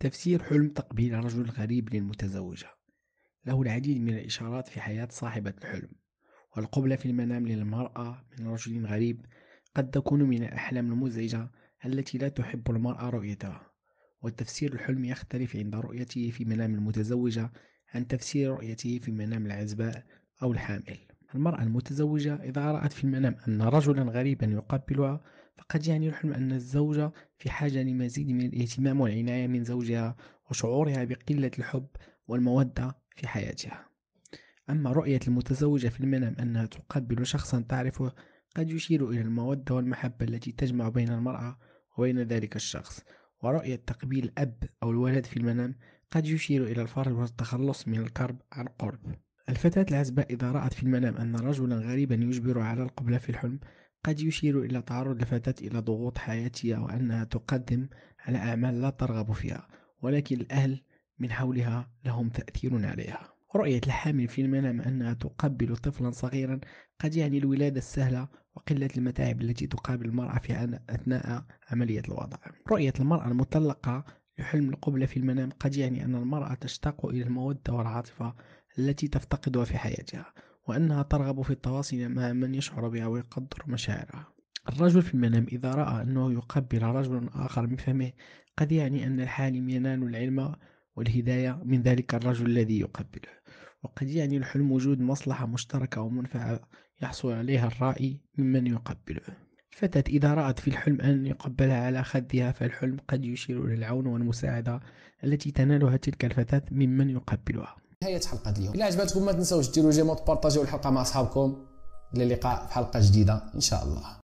تفسير حلم تقبيل رجل غريب للمتزوجة له العديد من الإشارات في حياة صاحبة الحلم والقبلة في المنام للمرأة من رجل غريب قد تكون من الأحلام المزعجة التي لا تحب المرأة رؤيتها وتفسير الحلم يختلف عند رؤيته في منام المتزوجة عن تفسير رؤيته في منام العزباء أو الحامل المرأة المتزوجة إذا رأت في المنام أن رجلا غريبا يقبلها فقد يعني الحلم أن الزوجة في حاجة لمزيد من الاهتمام والعناية من زوجها وشعورها بقلة الحب والمودة في حياتها أما رؤية المتزوجة في المنام أنها تقبل شخصا تعرفه قد يشير إلى المودة والمحبة التي تجمع بين المرأة وبين ذلك الشخص ورؤية تقبيل الأب أو الولد في المنام قد يشير إلى الفرج والتخلص من الكرب عن قرب الفتاة العزباء إذا رأت في المنام أن رجلا غريبا يجبر على القبلة في الحلم قد يشير إلى تعرض الفتاة إلى ضغوط حياتية وأنها تقدم على أعمال لا ترغب فيها ولكن الأهل من حولها لهم تأثير عليها رؤية الحامل في المنام أنها تقبل طفلا صغيرا قد يعني الولادة السهلة وقلة المتاعب التي تقابل المرأة في أثناء عملية الوضع رؤية المرأة المطلقة لحلم القبلة في المنام قد يعني أن المرأة تشتاق إلى المودة والعاطفة التي تفتقدها في حياتها وأنها ترغب في التواصل مع من يشعر بها ويقدر مشاعرها الرجل في المنام إذا رأى أنه يقبل رجل آخر بفمه قد يعني أن الحالم ينال العلم والهداية من ذلك الرجل الذي يقبله وقد يعني الحلم وجود مصلحة مشتركة ومنفعة يحصل عليها الرائي ممن يقبله الفتاة إذا رأت في الحلم أن يقبلها على خدها فالحلم قد يشير إلى العون والمساعدة التي تنالها تلك الفتاة ممن يقبلها نهايه حلقه اليوم الا عجبتكم ما تنساوش ديروا جيموت تبارطاجيو الحلقه مع اصحابكم الى اللقاء في حلقه جديده ان شاء الله